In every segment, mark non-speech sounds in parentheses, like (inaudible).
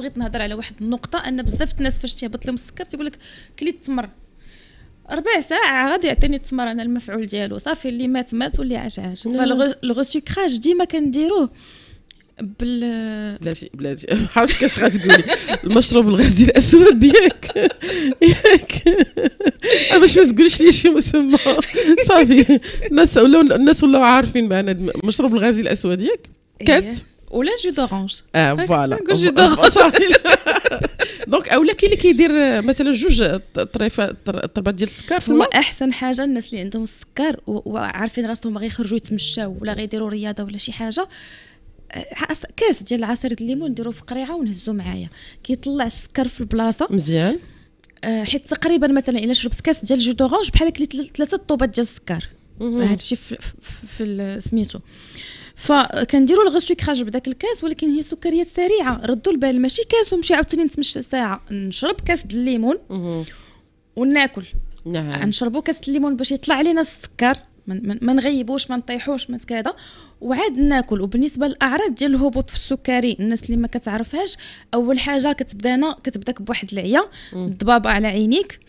بغيت نهضر على واحد النقطه ان بزاف الناس فاش تيهبط لهم السكر تيقول لك كليت التمر ربع ساعه غادي يعطيني التمر انا المفعول ديالو صافي اللي مات مات واللي عاش عاش نعم. فالغوسيكراج ديما كنديروه بال بلاتي بلاتي (laughs) عرفت كاش غتقولي المشروب الغازي الاسود ياك ياك باش ما تقوليش لي شي مسمى صافي الناس ولاو الناس ولاو عارفين معنا المشروب الغازي الاسود ياك إيه. كاس ولا جو دورانج اه فوالا جو دورانج دونك اولا كاين اللي كيدير مثلا جوج طربات ديال السكر في الماء احسن حاجه الناس اللي عندهم السكر وعارفين راسهم باغي يخرجوا يتمشاو ولا غيديروا رياضه ولا شي حاجه كاس ديال عصير الليمون نديرو في قريعه ونهزو معايا كيطلع السكر في البلاصه مزيان حيت تقريبا مثلا الا شربت كاس ديال جو دورانج بحال كلي ثلاثه طوبات ديال السكر هادشي في, في, في سميتو فكنديروا الغي سكراج بداك الكاس ولكن هي سكريات سريعه ردوا البال ماشي كاس ونمشي عاوتاني نتمشى ساعه نشرب كاس د الليمون وناكل نعم نشربوا كاس الليمون باش يطلع علينا السكر ما نغيبوش ما نطيحوش ما كذا وعاد ناكل وبالنسبه للاعراض ديال الهبوط في السكري الناس اللي ما كتعرفهاش اول حاجه كتبدانا كتبداك بواحد العيا الضبابه على عينيك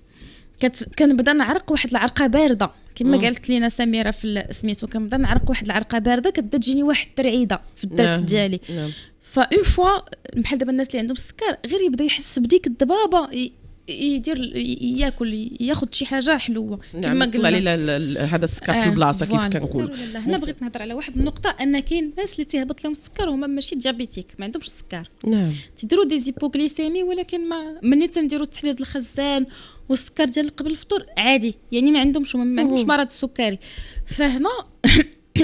كت... كنبدا نعرق واحد العرقه بارده كما قالت لينا سميره في سميتو كنبدا نعرق واحد العرقه بارده كتبدا تجيني واحد الترعيده في الدرس نعم، ديالي نعم. فاون فوا بحال دابا الناس اللي عندهم السكر غير يبدا يحس بديك الضبابه يدير ياكل ياخذ شي حاجه حلوه نعم كما قلنا هذا السكر في آه، البلاصه كيف كنقول هنا بغيت نهضر على واحد النقطه ان كاين ناس اللي تيهبط لهم السكر هما ماشي ديابيتيك ما عندهمش السكر نعم تيديروا دي زيبوغليسيمي ولكن ما ملي تنديروا تحليل الخزان والسكر ديال قبل الفطور عادي يعني ما عندهمش ما عندهمش مرض السكري فهنا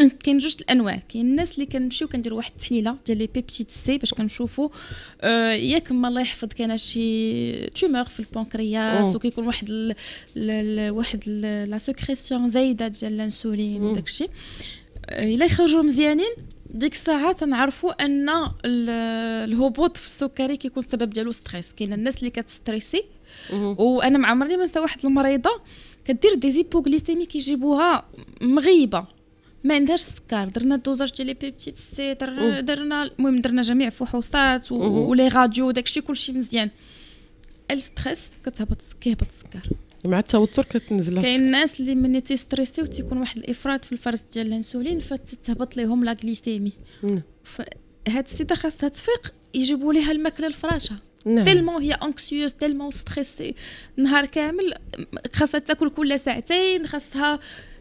(clears throat) كاين جوج الانواع كاين الناس اللي كنمشيو كنديروا واحد التحليله ديال لي بيبتيت سي باش كنشوفوا آه ياك ما الله يحفظ كاين شي تومور في البنكرياس وكيكون واحد واحد لا سكريسيون زايده ديال الانسولين وداكشي آه، الا يخرجوا مزيانين ديك الساعه تنعرفوا ان الهبوط في السكري كيكون السبب ديالو ستريس كاين الناس اللي كتستريسي وانا مع عمرني ما نسى واحد المريضه كدير دي زيبوغليسيمي كيجيبوها مغيبه ما عندهاش السكر درنا الدوزاج ديال لي بيبتيت سي درنا, المهم درنا جميع فحوصات ولي راديو داكشي كلشي مزيان الستريس كتهبط كيهبط السكر يعني مع التوتر كتنزل كاين الناس اللي ملي تيستريسي وتيكون واحد الافراط في الفرز ديال الانسولين فتتهبط ليهم لا غليسيمي فهاد السيده خاصها تفيق يجيبوا ليها الماكله الفراشه نعم. هي انكسيوز تلمون ستريسي نهار كامل خاصها تاكل كل ساعتين خاصها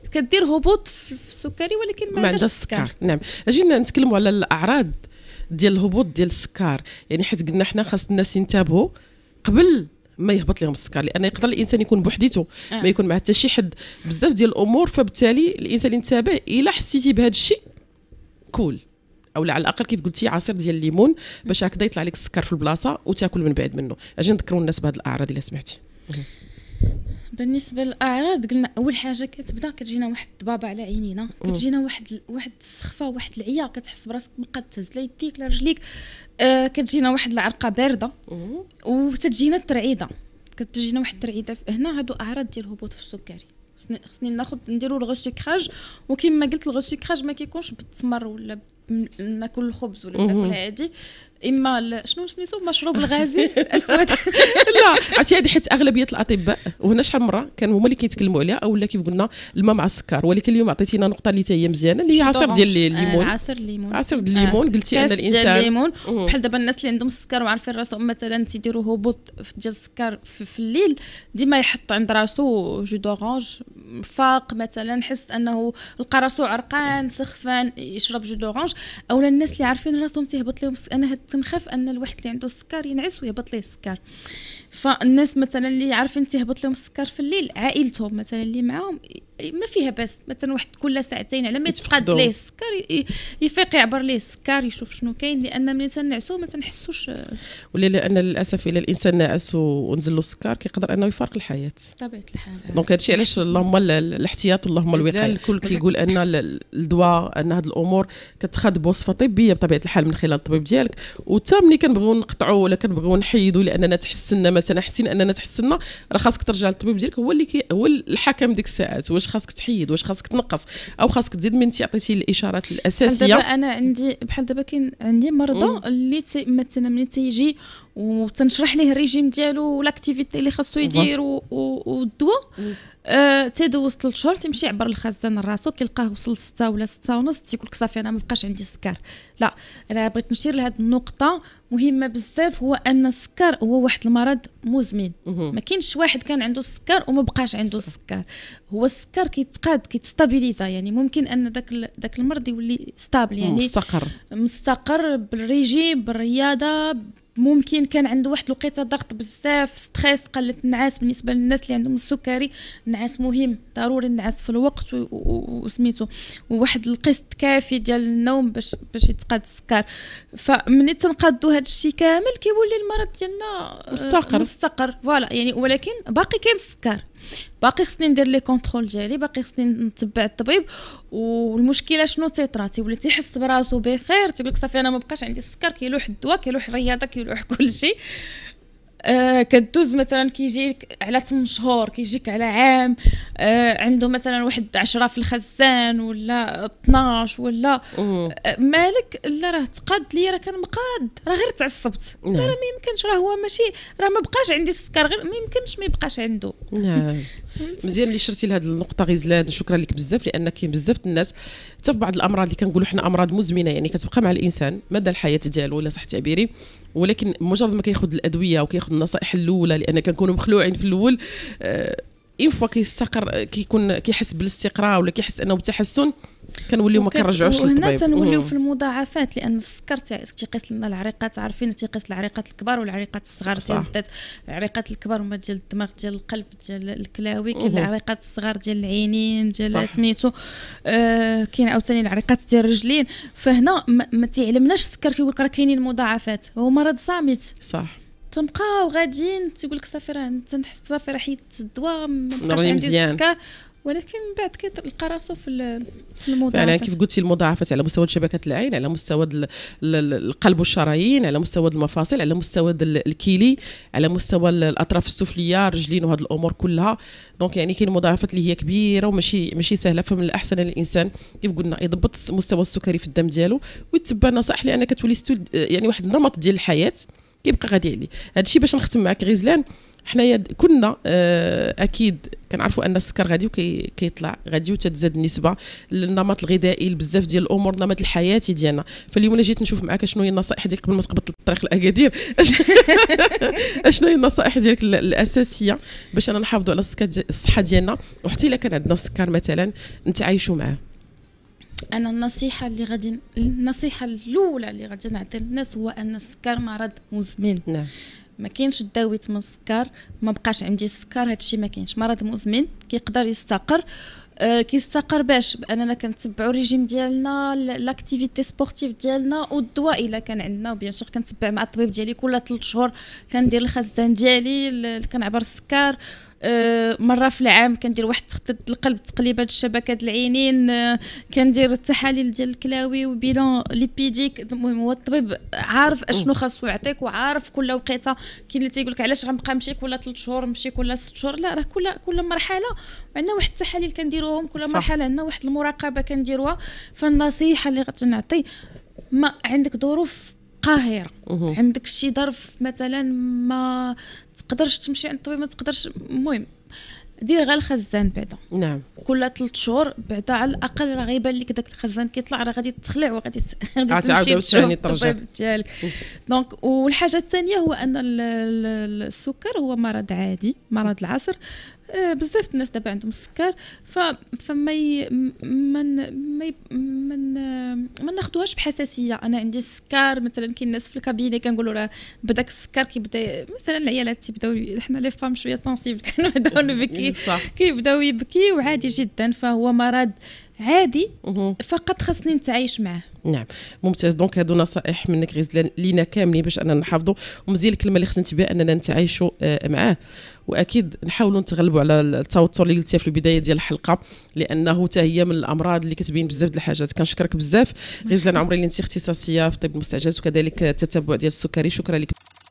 كدير هبوط في السكري ولكن ما عندهاش السكر نعم اجينا نتكلموا على الاعراض ديال الهبوط ديال السكر يعني حيت قلنا حنا خاص الناس ينتبهوا قبل ما يهبط لهم السكر لان يقدر الانسان يكون بوحديته آه. ما يكون مع حتى شي حد بزاف ديال الامور فبالتالي الانسان ينتبه الا حسيتي بهذا الشيء كول او على الاقل كيف قلتي عصير ديال الليمون باش هكذا يطلع لك السكر في البلاصه وتاكل من بعد منه اجي نذكروا الناس بهذه الاعراض اللي سمعتي بالنسبه للاعراض قلنا اول حاجه كتبدا كتجينا واحد الضبابه على عينينا كتجينا واحد واحد السخفه واحد العيا كتحس براسك مقاد تهز لا يديك لا رجليك آه كتجينا واحد العرقه بارده وتتجينا الترعيده كتجينا واحد الترعيده هنا هادو اعراض ديال الهبوط في السكري خصني ناخذ نديرو سوكراج وكما قلت سوكراج ما كيكونش بالتمر ولا ناكل الخبز ولا ناكل هادي اما شنو سميتو المشروب الغازي (laughs) الاسود (laughs) لا عرفتي هذه حيت اغلبيه الاطباء وهنا شحال مره كانوا هما اللي كيتكلموا عليها اولا كيف قلنا الماء مع السكر ولكن اليوم عطيتينا نقطه اللي هي مزيانه اللي هي عصير ديال الليمون آه، عصير الليمون عصير ديال الليمون آه، قلتي ان الانسان ديال الليمون بحال دابا الناس اللي عندهم السكر وعارفين راسهم مثلا تيديروا هبوط ديال السكر في, في الليل ديما يحط عند راسو جو دورونج فاق مثلا حس انه لقى راسو عرقان سخفان يشرب جو دورونج او للناس اللي عارفين راسهم تيهبط لهم انا تنخاف ان الواحد اللي عنده السكر ينعس ويهبط ليه السكر فالناس مثلا اللي عارفين تيهبط لهم السكر في الليل عائلتهم مثلا اللي معاهم ما فيها باس مثلا واحد كل ساعتين على ما يتفقد ليه السكر يفيق يعبر ليه السكر يشوف شنو كاين لان ملي تنعسو ما تنحسوش ولا لان للاسف الا الانسان ناعس ونزل له السكر كيقدر انه يفارق الحياه بطبيعه الحال دونك هذا الشيء علاش اللهم الاحتياط اللهم الوقايه الكل كيقول ان الدواء ان هذه الامور كتخ اخذ بوصفه طبيه بطبيعه الحال من خلال الطبيب ديالك وتا ملي كنبغيو نقطعوا ولا كنبغيو نحيدوا لاننا تحسنا مثلا حسين اننا تحسنا راه خاصك ترجع للطبيب ديالك هو اللي كي هو الحكم ديك الساعات واش خاصك تحيد واش خاصك تنقص او خاصك تزيد من انت عطيتي الاشارات الاساسيه دابا انا عندي بحال دابا كاين عندي مرضى اللي مثلا ملي تيجي وتنشرح ليه الريجيم ديالو والاكتيفيتي اللي خاصو يدير والدواء أه تيدوز 3 شهور تيمشي عبر الخزان راسو كيلقاه وصل 6 ولا 6 ونص تيقول لك صافي انا مابقاش عندي السكر لا انا بغيت نشير لهاد النقطه مهمه بزاف هو ان السكر هو واحد المرض مزمن ما كاينش واحد كان عنده السكر وما بقاش عنده السكر هو السكر كيتقاد كيتستابيليزا يعني ممكن ان داك داك المرض يولي ستابل يعني مستقر مستقر بالريجيم بالرياضه ممكن كان عنده واحد الوقيته ضغط بزاف ستريس قلت النعاس بالنسبه للناس اللي عندهم السكري النعاس مهم ضروري النعاس في الوقت وسميتو وواحد القسط كافي ديال النوم باش باش يتقاد السكر فملي تنقادو هذا الشيء كامل كيولي المرض ديالنا آه، مستقر مستقر فوالا يعني ولكن باقي كاين السكر باقي خصني ندير لي كونترول ديالي باقي خصني نتبع الطبيب والمشكله شنو تيطرا تيولي تيحس براسو بخير تيقول لك صافي انا ما بقاش عندي السكر كيلوح الدواء كيلوح الرياضه كيلوح (laughs) كلشي آه كدوز مثلا كيجيك على 8 شهور كيجيك على عام آه، عنده مثلا واحد 10 في الخزان ولا 12 ولا آه، مالك لا راه تقاد لي راه كان مقاد راه غير تعصبت نعم. راه ما يمكنش راه هو ماشي راه ما بقاش عندي السكر غير ما يمكنش ما يبقاش عنده نعم مزيان اللي شرتي لهذه النقطه غزلان شكرا لك بزاف لان كاين بزاف الناس حتى في بعض الامراض اللي كنقولوا حنا امراض مزمنه يعني كتبقى مع الانسان مدى الحياه ديالو ولا صح تعبيري ولكن مجرد ما كياخذ الادويه وكياخذ ناخذ النصائح الاولى لان كنكونوا مخلوعين في الاول اون آه، فوا كيستقر كيكون كيحس بالاستقرار ولا كيحس انه بالتحسن كنوليو ما كنرجعوش للطبيب وهنا تنوليو في المضاعفات لان السكر تيقيس لنا العريقات عارفين تيقيس العريقات الكبار والعريقات الصغار صح العريقات الكبار هما ديال الدماغ ديال القلب ديال الكلاوي كاين العريقات الصغار ديال العينين ديال سميتو آه كاين عاوتاني العريقات ديال الرجلين فهنا ما, ما تيعلمناش السكر كيقول لك راه كاينين مضاعفات هو مرض صامت صح تنبقاو غاديين تيقول لك صافي راه تنحس صافي راه حيدت الدواء مابقاش عندي السكر ولكن من بعد كيلقى راسو في المضاعفات يعني كيف قلتي المضاعفات على مستوى شبكه العين على مستوى القلب والشرايين على مستوى المفاصل على مستوى الكيلي على مستوى الاطراف السفليه الرجلين وهذه الامور كلها دونك يعني كاين مضاعفات اللي هي كبيره وماشي ماشي سهله فمن الاحسن الانسان كيف قلنا يضبط مستوى السكري في الدم ديالو ويتبع نصائح لان كتولي يعني واحد النمط ديال الحياه كيبقى غادي عليه الشيء باش نختم معك غزلان حنايا كنا آه، اكيد كنعرفوا ان السكر غادي وكيطلع غادي وتتزاد النسبه للنمط الغذائي لبزاف ديال الامور النمط الحياتي ديالنا فاليوم انا جيت نشوف معك شنو هي النصائح ديالك قبل ما تقبط الطريق لاكادير (laughs) شنو هي النصائح ديالك الاساسيه باش انا نحافظوا على الصحه ديالنا وحتى الا كان عندنا السكر مثلا نتعايشوا معاه انا النصيحه اللي غادي النصيحه الاولى اللي غادي نعطي للناس هو ان السكر مرض مزمن نعم ما كاينش داويت من السكر ما بقاش عندي السكر الشيء ما كاينش مرض مزمن كيقدر يستقر آه كيستقر باش باننا كنتبعوا الريجيم ديالنا لاكتيفيتي سبورتيف ديالنا والدواء الا كان عندنا وبيان سور كنتبع مع الطبيب ديالي كل 3 شهور كندير الخزان ديالي كنعبر السكر آه، مره في العام كندير واحد تخطيط القلب تقليبات الشبكات العينين آه، كندير التحاليل ديال الكلاوي وبيلون ليبيديك المهم هو الطبيب عارف اشنو خاصو يعطيك وعارف كل وقيته كاين اللي تيقول لك علاش غنبقى نمشي كل ثلاث شهور نمشي كل ست شهور لا راه كل كل مرحله عندنا واحد التحاليل كنديروهم كل مرحله عندنا واحد المراقبه كنديروها فالنصيحه اللي غتنعطي ما عندك ظروف قاهره عندك شي ظرف مثلا ما تقدرش تمشي عند الطبيب ما تقدرش المهم دير غير الخزان بعدا نعم كل ثلاث شهور بعدا على الاقل راه غيبان لك داك الخزان كيطلع راه غادي تخلع وغادي (laughs) غادي تمشي ثاني ترجع ديالك دونك (laughs) والحاجه الثانيه هو ان السكر هو مرض عادي مرض العصر آه، بزاف الناس دابا عندهم السكر ف فما من من من ما ناخذوهاش بحساسيه انا عندي السكر مثلا كاين الناس في الكابينه كنقولوا راه بداك السكر كيبدا مثلا العيالات تيبداو حنا لي فام شويه سنسيبل (laughs) كنبداو نبكي كيبداو يبكي وعادي جدا فهو مرض عادي فقط خصني نتعايش معاه نعم ممتاز دونك هادو نصائح منك غزلان لينا كاملين باش اننا نحافظوا ومزيان الكلمه اللي ختمت بها اننا نتعايشوا آه، معاه واكيد نحاولوا نتغلبوا على التوتر اللي قلتيها في البدايه ديال الحلقه لانه حتى هي من الامراض اللي كتبين بزاف ديال الحاجات كنشكرك بزاف غزلان عمري اللي انت اختصاصيه في طب المستعجلات وكذلك التتبع ديال السكري شكرا لك